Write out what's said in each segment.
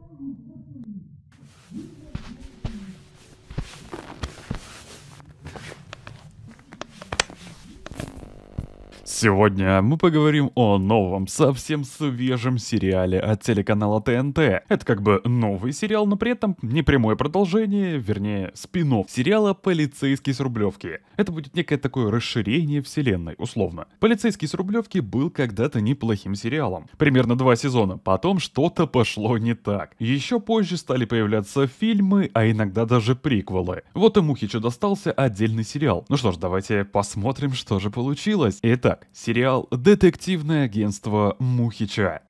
suffering. Сегодня мы поговорим о новом, совсем свежем сериале от телеканала ТНТ. Это как бы новый сериал, но при этом не прямое продолжение, вернее, спин сериала «Полицейский с Рублевки». Это будет некое такое расширение вселенной, условно. «Полицейский с Рублевки» был когда-то неплохим сериалом. Примерно два сезона. Потом что-то пошло не так. Еще позже стали появляться фильмы, а иногда даже приквелы. Вот и Мухичу достался отдельный сериал. Ну что ж, давайте посмотрим, что же получилось. Итак, Сериал «Детективное агентство Мухича».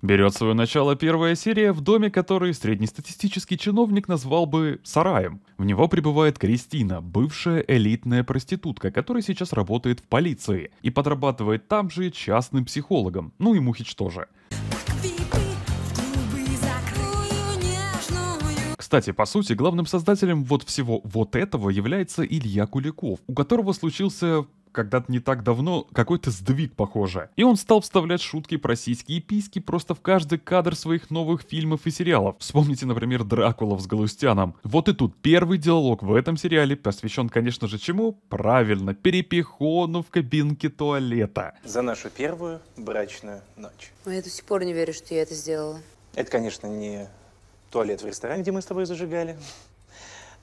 Берет свое начало первая серия в доме, который среднестатистический чиновник назвал бы сараем. В него прибывает Кристина, бывшая элитная проститутка, которая сейчас работает в полиции и подрабатывает там же частным психологом, ну и Мухич тоже. Кстати, по сути, главным создателем вот всего вот этого является Илья Куликов, у которого случился когда-то не так давно какой-то сдвиг, похоже. И он стал вставлять шутки про сиськи и письки просто в каждый кадр своих новых фильмов и сериалов. Вспомните, например, Дракула с Галустяном. Вот и тут первый диалог в этом сериале посвящен, конечно же, чему? Правильно, перепихону в кабинке туалета. За нашу первую брачную ночь. Но ну, я до сих пор не верю, что я это сделала. Это, конечно, не туалет в ресторане, где мы с тобой зажигали.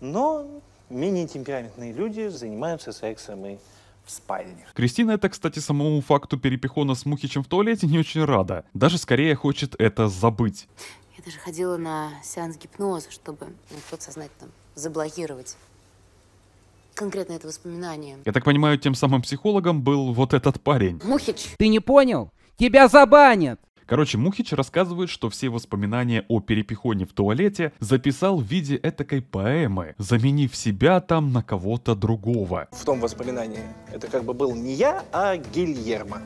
Но менее темпераментные люди занимаются сексом и в спальне. Кристина это, кстати, самому факту перепихона с Мухичем в туалете не очень рада. Даже скорее хочет это забыть. Я даже ходила на сеанс гипноза, чтобы тот ну, сознательно заблокировать конкретно это воспоминание. Я так понимаю, тем самым психологом был вот этот парень. Мухич! Ты не понял? Тебя забанят! Короче, Мухич рассказывает, что все воспоминания о перепихоне в туалете записал в виде этакой поэмы, заменив себя там на кого-то другого. В том воспоминании это как бы был не я, а Гильермо.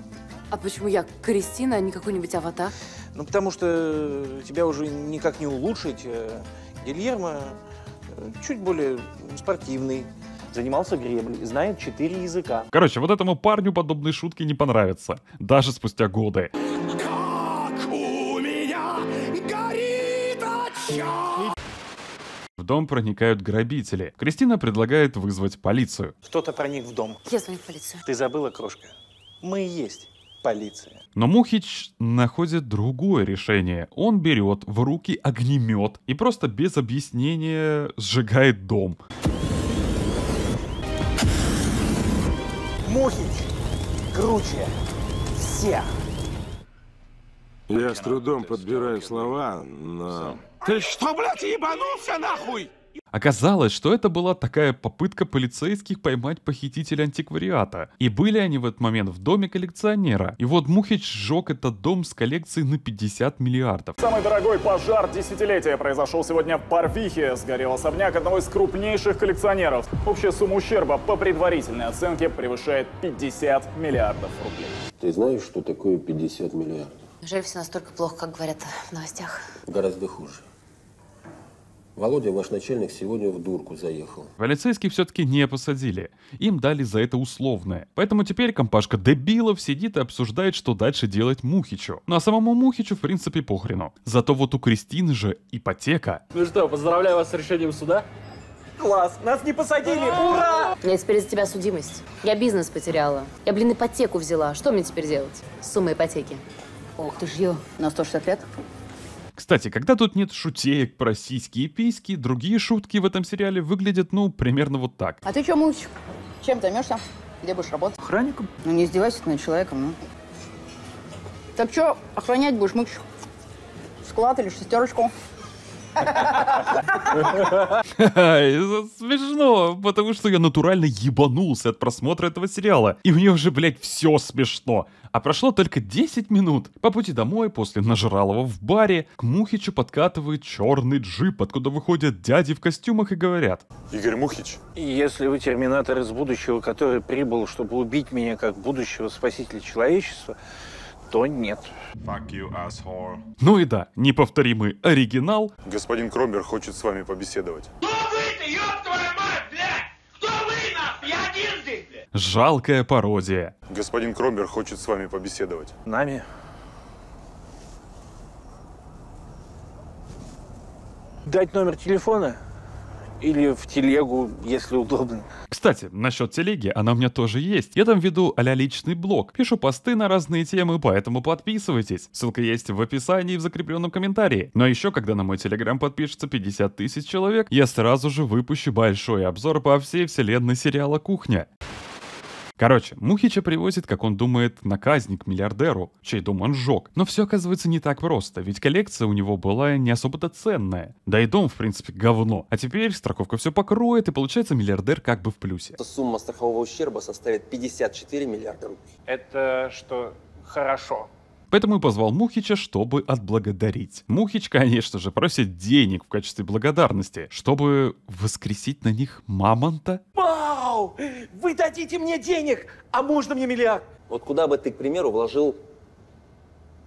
А почему я Кристина, а не какой-нибудь аватар? Ну, потому что э, тебя уже никак не улучшить. Э, Гильермо э, чуть более спортивный, занимался греблей, знает четыре языка. Короче, вот этому парню подобные шутки не понравятся, даже спустя годы. дом проникают грабители. Кристина предлагает вызвать полицию. Кто-то проник в дом. Я звоню в полицию. Ты забыла, крошка? Мы и есть полиция. Но Мухич находит другое решение. Он берет в руки огнемет и просто без объяснения сжигает дом. Мухич круче всех. Я с трудом подбираю слова, но ты что, блядь, ебанулся нахуй? Оказалось, что это была такая попытка полицейских поймать похитителя антиквариата. И были они в этот момент в доме коллекционера. И вот Мухич сжег этот дом с коллекцией на 50 миллиардов. Самый дорогой пожар десятилетия произошел сегодня в Барвихе. Сгорел особняк одного из крупнейших коллекционеров. Общая сумма ущерба по предварительной оценке превышает 50 миллиардов рублей. Ты знаешь, что такое 50 миллиардов? Неужели все настолько плохо, как говорят в новостях? Гораздо хуже. Володя, ваш начальник, сегодня в дурку заехал. Полицейские все-таки не посадили. Им дали за это условное. Поэтому теперь компашка дебилов сидит и обсуждает, что дальше делать Мухичу. Ну а самому Мухичу, в принципе, похрену. Зато вот у Кристины же ипотека. Ну что, поздравляю вас с решением суда. Класс, нас не посадили, ура! У меня теперь из-за тебя судимость. Я бизнес потеряла. Я, блин, ипотеку взяла. Что мне теперь делать? Сумма ипотеки. Ох ты ж ее, на 160 лет. Кстати, когда тут нет шутеек про сиськи и письки, другие шутки в этом сериале выглядят, ну, примерно вот так. А ты что, Мусь? Чем займешься? Где будешь работать? Охранником. Ну, не издевайся над человеком, ну. Так что, охранять будешь, Мусь? Склад или шестерочку? Смешно, потому что я натурально ебанулся от просмотра этого сериала. И мне уже, блядь, все смешно. А прошло только 10 минут. По пути домой, после нажралого в баре, к Мухичу подкатывает черный джип, откуда выходят дяди в костюмах и говорят. Игорь Мухич. Если вы терминатор из будущего, который прибыл, чтобы убить меня как будущего спасителя человечества, то нет. Fuck you, Ну и да, неповторимый оригинал. Господин Кромбер хочет с вами побеседовать. Кто вы твою мать, блядь? Кто вы, нахуй? Я один здесь, блядь. Жалкая пародия. Господин Кромбер хочет с вами побеседовать. Нами? Дать номер телефона? или в телегу, если удобно. Кстати, насчет телеги, она у меня тоже есть. Я там веду а личный блог, пишу посты на разные темы, поэтому подписывайтесь. Ссылка есть в описании и в закрепленном комментарии. Но еще, когда на мой телеграм подпишется 50 тысяч человек, я сразу же выпущу большой обзор по всей вселенной сериала «Кухня». Короче, Мухича привозит, как он думает, наказник миллиардеру, чей дом он сжег. Но все оказывается не так просто, ведь коллекция у него была не особо-то ценная. Да и дом, в принципе, говно. А теперь страховка все покроет, и получается миллиардер как бы в плюсе. Сумма страхового ущерба составит 54 миллиарда рублей. Это что, хорошо? Поэтому и позвал Мухича, чтобы отблагодарить. Мухич, конечно же, просит денег в качестве благодарности, чтобы воскресить на них мамонта. Вау! Вы дадите мне денег, а можно мне миллиард? Вот куда бы ты, к примеру, вложил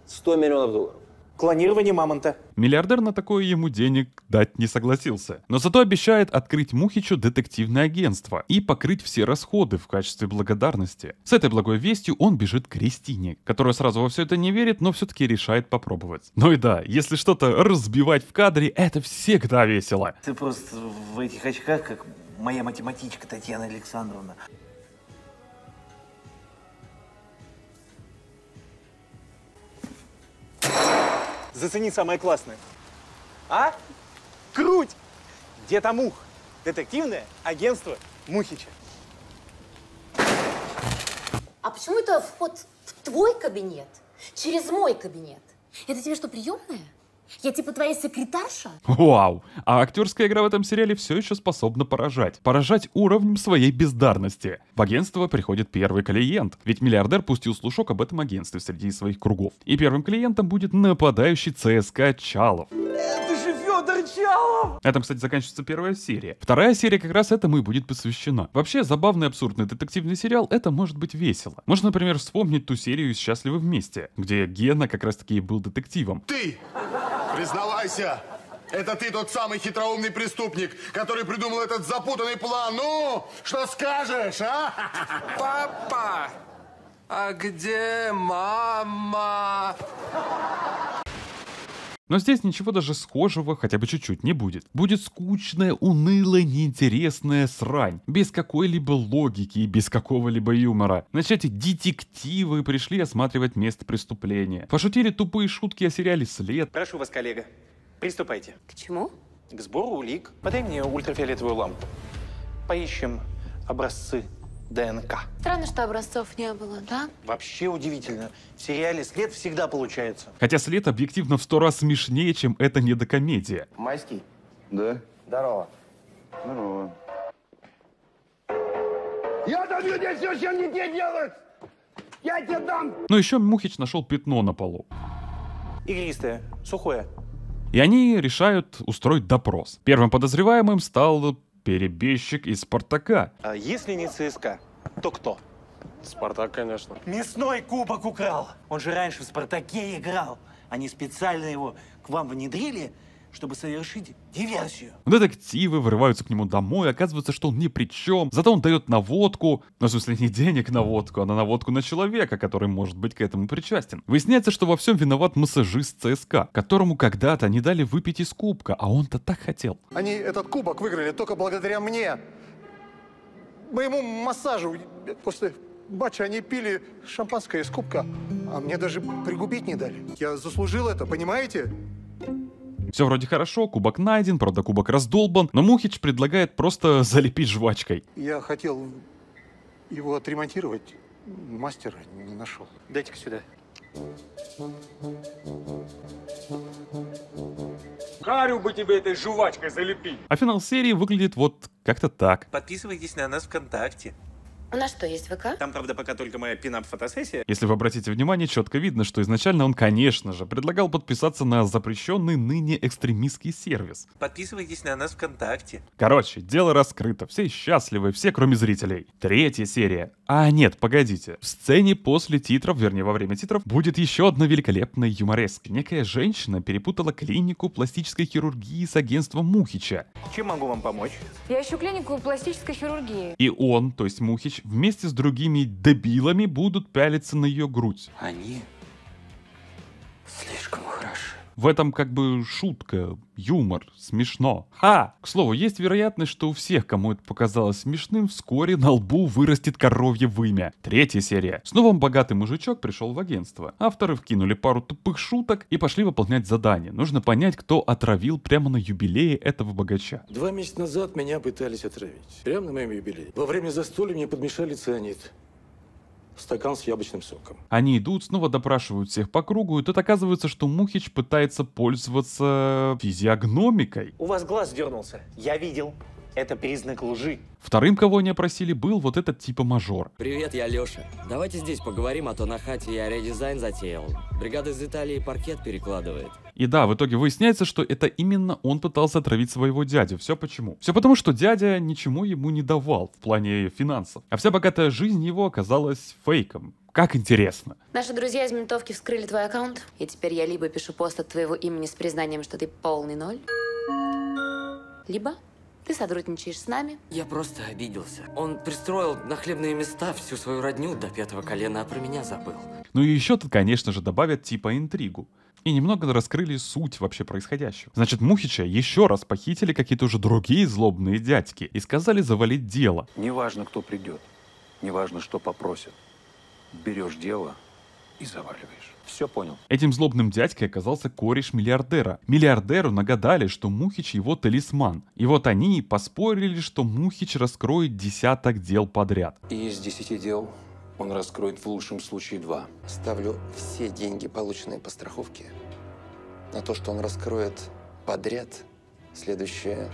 100 миллионов долларов? Клонирование мамонта. Миллиардер на такое ему денег дать не согласился, но зато обещает открыть Мухичу детективное агентство и покрыть все расходы в качестве благодарности. С этой благой вестью он бежит к Кристине, которая сразу во все это не верит, но все-таки решает попробовать. Ну и да, если что-то разбивать в кадре, это всегда весело. Ты просто в этих очках как моя математичка Татьяна Александровна. Зацени самое классное. А? Круть! Где там мух? Детективное агентство Мухича. А почему это вход в твой кабинет? Через мой кабинет? Это тебе что, приемная? Я типа твоя секретарша? Вау! А актерская игра в этом сериале все еще способна поражать. Поражать уровнем своей бездарности. В агентство приходит первый клиент, ведь миллиардер пустил слушок об этом агентстве среди своих кругов. И первым клиентом будет нападающий ЦСКА Чалов. Это же Федор Чалов! На этом, кстати, заканчивается первая серия. Вторая серия как раз этому и будет посвящена. Вообще, забавный абсурдный детективный сериал — это может быть весело. Можно, например, вспомнить ту серию «Счастливы вместе», где Гена как раз-таки был детективом. Ты! Признавайся, это ты тот самый хитроумный преступник, который придумал этот запутанный план. Ну, что скажешь, а? Папа, а где мама? Но здесь ничего даже схожего хотя бы чуть-чуть не будет. Будет скучная, унылая, неинтересная срань. Без какой-либо логики и без какого-либо юмора. Начать детективы пришли осматривать место преступления. Пошутили тупые шутки о сериале «След». Прошу вас, коллега, приступайте. К чему? К сбору улик. Подай мне ультрафиолетовую лампу. Поищем образцы ДНК. Странно, что образцов не было, да? Вообще удивительно. В сериале «След» всегда получается. Хотя «След» объективно в сто раз смешнее, чем эта недокомедия. Майский. Да? Здорово. Здорово. Я там людей совершенно не те делают! Я тебе дам! Но ну, еще Мухич нашел пятно на полу. Игристое, сухое. И они решают устроить допрос. Первым подозреваемым стал Перебежчик из «Спартака». А если не ЦСКА, то кто? Спартак, конечно. Мясной кубок украл. Он же раньше в «Спартаке» играл. Они а специально его к вам внедрили, чтобы совершить диверсию. Детективы врываются к нему домой, оказывается, что он ни при чем. Зато он дает наводку, ну, в смысле, не денег на водку, а на наводку на человека, который может быть к этому причастен. Выясняется, что во всем виноват массажист ЦСКА, которому когда-то не дали выпить из кубка, а он-то так хотел. Они этот кубок выиграли только благодаря мне. Моему массажу. После матча они пили шампанское из кубка, а мне даже пригубить не дали. Я заслужил это, понимаете? Все вроде хорошо, кубок найден, правда кубок раздолбан, но Мухич предлагает просто залепить жвачкой. Я хотел его отремонтировать, мастера не нашел. Дайте-ка сюда. Харю бы тебе этой жвачкой залепить. А финал серии выглядит вот как-то так. Подписывайтесь на нас ВКонтакте. У нас что, есть ВК? Там, правда, пока только моя пинап-фотосессия. Если вы обратите внимание, четко видно, что изначально он, конечно же, предлагал подписаться на запрещенный ныне экстремистский сервис. Подписывайтесь на нас ВКонтакте. Короче, дело раскрыто, все счастливы, все кроме зрителей. Третья серия. А нет, погодите. В сцене после титров, вернее, во время титров, будет еще одна великолепная юмореска. Некая женщина перепутала клинику пластической хирургии с агентством Мухича. Чем могу вам помочь? Я ищу клинику пластической хирургии. И он, то есть Мухич, вместе с другими дебилами будут пялиться на ее грудь. Они слишком в этом как бы шутка, юмор, смешно. Ха! К слову, есть вероятность, что у всех, кому это показалось смешным, вскоре на лбу вырастет коровье вымя. Третья серия. Снова богатый мужичок пришел в агентство. Авторы вкинули пару тупых шуток и пошли выполнять задание. Нужно понять, кто отравил прямо на юбилее этого богача. Два месяца назад меня пытались отравить. Прямо на моем юбилее. Во время застолья мне подмешали цианид стакан с яблочным соком. Они идут, снова допрашивают всех по кругу, и тут оказывается, что Мухич пытается пользоваться физиогномикой. У вас глаз дернулся. Я видел это признак лжи. Вторым, кого они опросили, был вот этот типа мажор. Привет, я Лёша. Давайте здесь поговорим, а то на хате я редизайн затеял. Бригада из Италии паркет перекладывает. И да, в итоге выясняется, что это именно он пытался отравить своего дядю. Все почему? Все потому, что дядя ничему ему не давал в плане финансов. А вся богатая жизнь его оказалась фейком. Как интересно. Наши друзья из ментовки вскрыли твой аккаунт, и теперь я либо пишу пост от твоего имени с признанием, что ты полный ноль, либо ты сотрудничаешь с нами? Я просто обиделся. Он пристроил на хлебные места всю свою родню до пятого колена, а про меня забыл. Ну и еще тут, конечно же, добавят типа интригу. И немного раскрыли суть вообще происходящего. Значит, Мухича еще раз похитили какие-то уже другие злобные дядьки и сказали завалить дело. Неважно, кто придет, неважно, что попросят. Берешь дело, и заваливаешь. Все понял. Этим злобным дядькой оказался кореш миллиардера. Миллиардеру нагадали, что Мухич его талисман. И вот они и поспорили, что Мухич раскроет десяток дел подряд. И из десяти дел он раскроет в лучшем случае два. Ставлю все деньги, полученные по страховке, на то, что он раскроет подряд следующее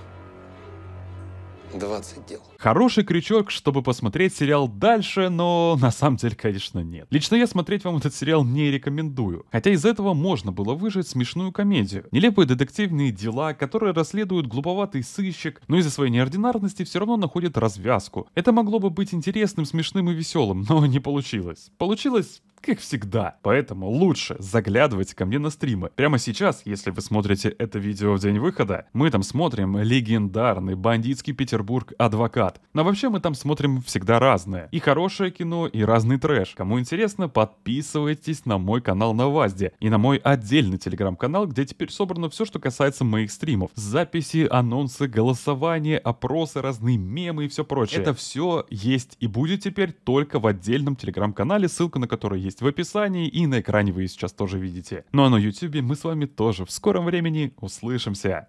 20 дел. Хороший крючок, чтобы посмотреть сериал дальше, но на самом деле, конечно, нет. Лично я смотреть вам этот сериал не рекомендую. Хотя из этого можно было выжать смешную комедию. Нелепые детективные дела, которые расследуют глуповатый сыщик, но из-за своей неординарности все равно находят развязку. Это могло бы быть интересным, смешным и веселым, но не получилось. Получилось как всегда. Поэтому лучше заглядывайте ко мне на стримы. Прямо сейчас, если вы смотрите это видео в день выхода, мы там смотрим легендарный бандитский Петербург Петербург адвокат. Но вообще мы там смотрим всегда разное. И хорошее кино, и разный трэш. Кому интересно, подписывайтесь на мой канал на ВАЗДе и на мой отдельный телеграм-канал, где теперь собрано все, что касается моих стримов. Записи, анонсы, голосования, опросы, разные мемы и все прочее. Это все есть и будет теперь только в отдельном телеграм-канале, ссылка на который есть в описании и на экране вы сейчас тоже видите. Ну а на YouTube мы с вами тоже в скором времени услышимся.